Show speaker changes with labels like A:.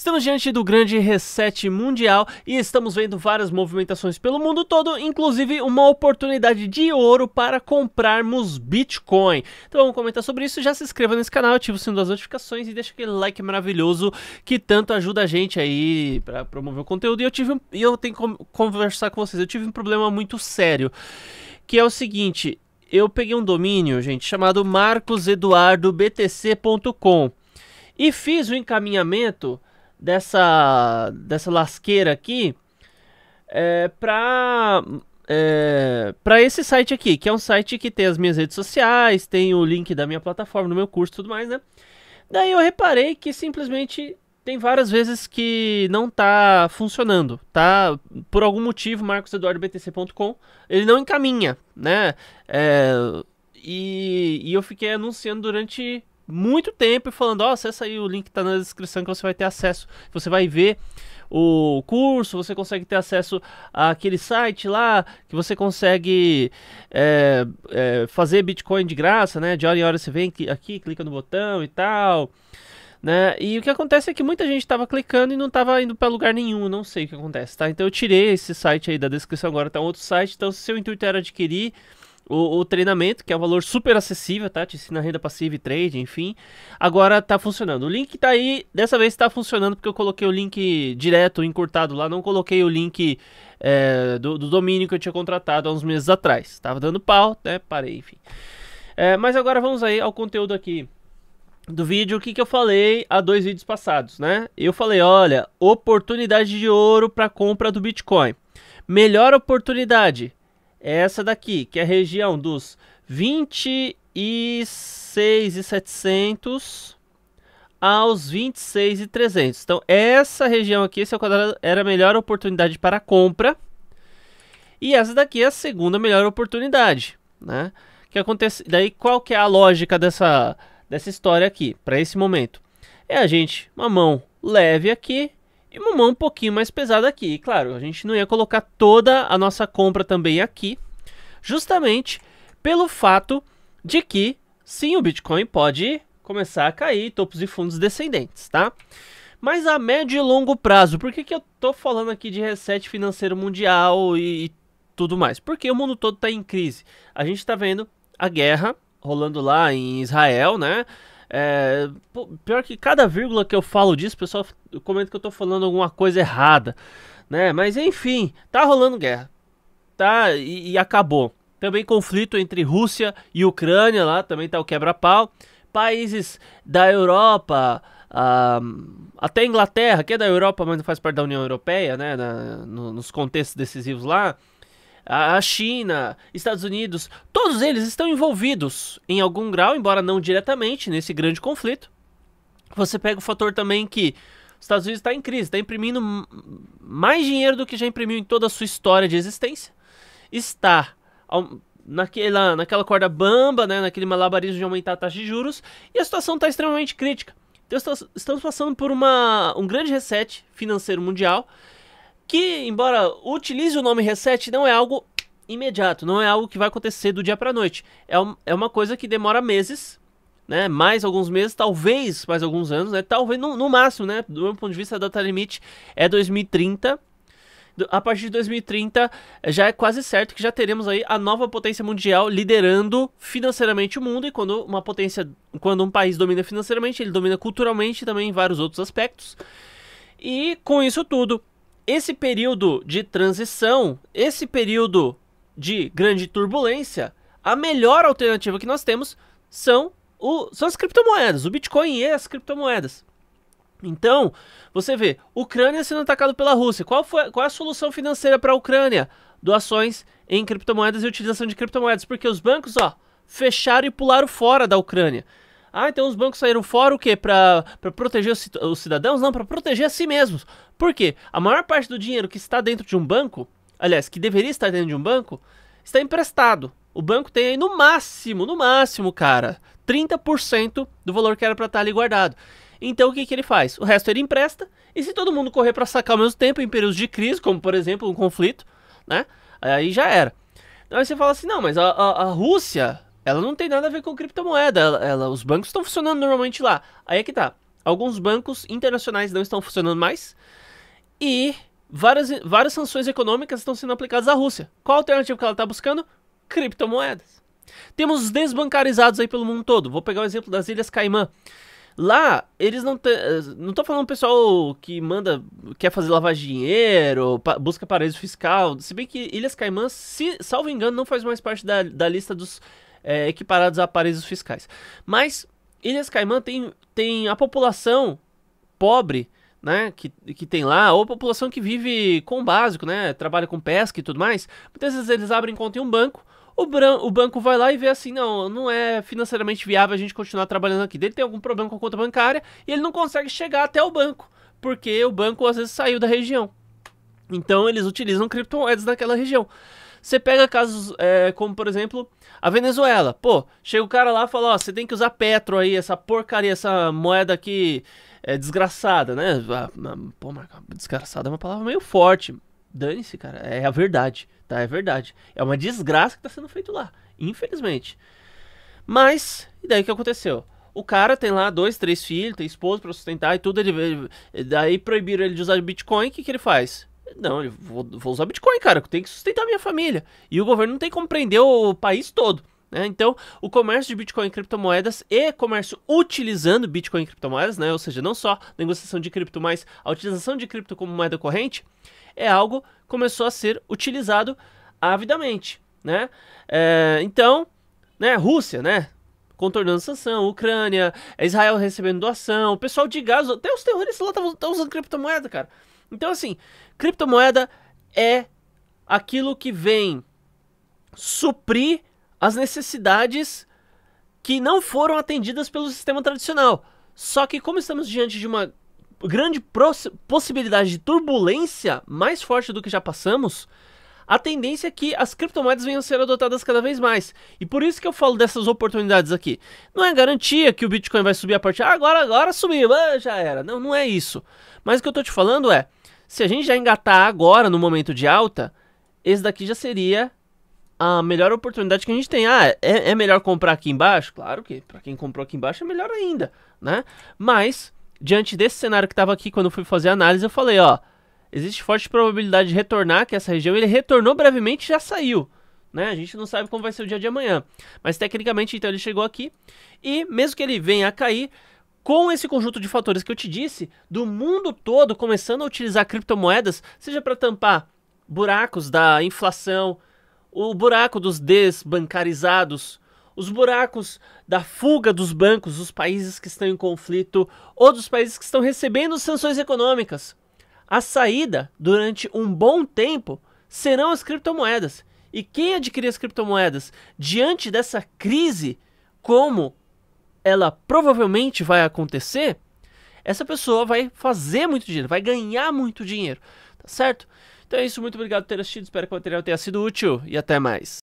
A: Estamos diante do grande reset mundial e estamos vendo várias movimentações pelo mundo todo, inclusive uma oportunidade de ouro para comprarmos Bitcoin. Então vamos comentar sobre isso. Já se inscreva nesse canal, ativa o sino das notificações e deixa aquele like maravilhoso que tanto ajuda a gente aí para promover o conteúdo. E eu tive, e eu tenho que conversar com vocês. Eu tive um problema muito sério, que é o seguinte. Eu peguei um domínio, gente, chamado marcoseduardobtc.com e fiz o encaminhamento dessa, dessa lasqueira aqui é, para é, para esse site aqui, que é um site que tem as minhas redes sociais, tem o link da minha plataforma, do meu curso tudo mais, né? Daí eu reparei que simplesmente tem várias vezes que não tá funcionando, tá? Por algum motivo, marcoseduardobtc.com, ele não encaminha, né? É, e, e eu fiquei anunciando durante muito tempo e falando: ó, oh, acessa aí o link que tá na descrição que você vai ter acesso. Você vai ver o curso, você consegue ter acesso àquele site lá que você consegue é, é, fazer Bitcoin de graça, né? De hora em hora você vem aqui, clica no botão e tal. Né? E o que acontece é que muita gente estava clicando e não estava indo para lugar nenhum, não sei o que acontece, tá? Então eu tirei esse site aí da descrição, agora tá outro site, então se seu intuito era adquirir o, o, treinamento, que é um valor super acessível, tá? Te ensina renda passiva e trade, enfim. Agora tá funcionando. O link tá aí, dessa vez tá funcionando porque eu coloquei o link direto, encurtado lá, não coloquei o link é, do, do, domínio que eu tinha contratado há uns meses atrás. Tava dando pau, né? Parei, enfim. É, mas agora vamos aí ao conteúdo aqui do vídeo, o que, que eu falei há dois vídeos passados, né? Eu falei, olha, oportunidade de ouro para compra do Bitcoin. Melhor oportunidade, é essa daqui, que é a região dos 26,700 aos 26,300. Então, essa região aqui, esse é o quadrado, era a melhor oportunidade para compra. E essa daqui é a segunda melhor oportunidade, né? Que acontece, daí qual que é a lógica dessa dessa história aqui para esse momento? É a gente uma mão leve aqui e uma mão é um pouquinho mais pesada aqui. E, claro, a gente não ia colocar toda a nossa compra também aqui, justamente pelo fato de que, sim, o Bitcoin pode começar a cair, topos e fundos descendentes, tá? Mas a médio e longo prazo, por que, que eu tô falando aqui de reset financeiro mundial e, e tudo mais? Porque o mundo todo está em crise. A gente está vendo a guerra rolando lá em Israel, né? É, pior que cada vírgula que eu falo disso, o pessoal comenta que eu tô falando alguma coisa errada, né? Mas enfim, tá rolando guerra, tá? E, e acabou. Também conflito entre Rússia e Ucrânia lá, também tá o quebra-pau. Países da Europa, ah, até Inglaterra, que é da Europa, mas não faz parte da União Europeia, né? Na, no, nos contextos decisivos lá, a China, Estados Unidos, todos eles estão envolvidos em algum grau, embora não diretamente, nesse grande conflito. Você pega o fator também que os Estados Unidos está em crise, está imprimindo mais dinheiro do que já imprimiu em toda a sua história de existência. Está naquela, naquela corda bamba, né, naquele malabarismo de aumentar a taxa de juros, e a situação está extremamente crítica. Então, estamos passando por uma, um grande reset financeiro mundial que, embora utilize o nome reset, não é algo imediato, não é algo que vai acontecer do dia para noite. É, um, é uma coisa que demora meses, né? Mais alguns meses, talvez mais alguns anos, né? Talvez no, no máximo, né? Do meu ponto de vista, a data limite é 2030. A partir de 2030, eh, já é quase certo que já teremos aí a nova potência mundial liderando financeiramente o mundo. E quando uma potência, quando um país domina financeiramente, ele domina culturalmente também em vários outros aspectos. E com isso tudo, esse período de transição, esse período de grande turbulência, a melhor alternativa que nós temos são, o, são as criptomoedas, o Bitcoin e as criptomoedas. Então, você vê, Ucrânia sendo atacado pela Rússia. Qual, foi, qual é a solução financeira para a Ucrânia? Doações em criptomoedas e utilização de criptomoedas, porque os bancos, ó, fecharam e pularam fora da Ucrânia. Ah, então os bancos saíram fora o quê? Para proteger os cidadãos? Não, para proteger a si mesmos. Por quê? A maior parte do dinheiro que está dentro de um banco, aliás, que deveria estar dentro de um banco, está emprestado. O banco tem aí no máximo, no máximo, cara, 30% do valor que era para estar tá ali guardado. Então o que, que ele faz? O resto ele empresta, e se todo mundo correr para sacar ao mesmo tempo em períodos de crise, como por exemplo um conflito, né? Aí já era. Aí você fala assim: não, mas a, a, a Rússia, ela não tem nada a ver com criptomoeda, ela, ela os bancos estão funcionando normalmente lá. Aí é que tá: alguns bancos internacionais não estão funcionando mais, e várias, várias sanções econômicas estão sendo aplicadas à Rússia. Qual a alternativa que ela está buscando? Criptomoedas. Temos os desbancarizados aí pelo mundo todo. Vou pegar o exemplo das Ilhas Caimã. Lá, eles não têm. Não tô falando pessoal que manda. quer fazer lavagem de dinheiro, busca paraíso fiscal. Se bem que Ilhas Caimã, se, salvo engano, não faz mais parte da, da lista dos é, equiparados a paraísos fiscais. Mas Ilhas Caimã tem, tem a população pobre né, que, que tem lá, ou população que vive com o básico, né, trabalha com pesca e tudo mais, muitas vezes eles abrem conta em um banco, o, o banco vai lá e vê assim, não, não é financeiramente viável a gente continuar trabalhando aqui. Ele tem algum problema com a conta bancária e ele não consegue chegar até o banco, porque o banco às vezes saiu da região. Então eles utilizam criptomoedas naquela região. Você pega casos é, como, por exemplo, a Venezuela. Pô, chega o cara lá e fala, ó, você tem que usar Petro aí, essa porcaria, essa moeda aqui é, desgraçada, né? Ah, ah, pô, desgraçada é uma palavra meio forte. Dane-se, cara. É a verdade, tá? É verdade. É uma desgraça que tá sendo feito lá, infelizmente. Mas, e daí o que aconteceu? O cara tem lá dois, três filhos, tem esposa para sustentar e tudo. Ele, daí proibiram ele de usar Bitcoin. O que, que ele faz? Não, eu vou, vou usar Bitcoin, cara. Eu tenho que sustentar minha família. E o governo não tem como prender o país todo. Né? Então, o comércio de Bitcoin e criptomoedas e comércio utilizando Bitcoin e criptomoedas, né? ou seja, não só negociação de cripto, mas a utilização de cripto como moeda corrente, é algo que começou a ser utilizado avidamente. Né? É, então, né, Rússia, né? contornando sanção, Ucrânia, é Israel recebendo doação, o pessoal de Gaza, até os terroristas lá estão usando criptomoeda, cara. Então, assim, criptomoeda é aquilo que vem suprir as necessidades que não foram atendidas pelo sistema tradicional. Só que como estamos diante de uma grande possibilidade de turbulência mais forte do que já passamos, a tendência é que as criptomoedas venham a ser adotadas cada vez mais. E por isso que eu falo dessas oportunidades aqui. Não é garantia que o Bitcoin vai subir a partir ah, agora, agora subiu, ah, já era. Não, não é isso. Mas o que eu estou te falando é, se a gente já engatar agora no momento de alta, esse daqui já seria a melhor oportunidade que a gente tem. Ah, é, é melhor comprar aqui embaixo? Claro que para quem comprou aqui embaixo é melhor ainda, né? Mas, diante desse cenário que estava aqui quando eu fui fazer a análise, eu falei, ó, existe forte probabilidade de retornar, que essa região ele retornou brevemente e já saiu. Né? A gente não sabe como vai ser o dia de amanhã. Mas tecnicamente, então, ele chegou aqui. E mesmo que ele venha a cair, com esse conjunto de fatores que eu te disse, do mundo todo começando a utilizar criptomoedas, seja para tampar buracos da inflação, o buraco dos desbancarizados, os buracos da fuga dos bancos, dos países que estão em conflito ou dos países que estão recebendo sanções econômicas. A saída, durante um bom tempo, serão as criptomoedas. E quem adquirir as criptomoedas diante dessa crise, como ela provavelmente vai acontecer, essa pessoa vai fazer muito dinheiro, vai ganhar muito dinheiro, tá certo? Então é isso, muito obrigado por ter assistido, espero que o material tenha sido útil e até mais.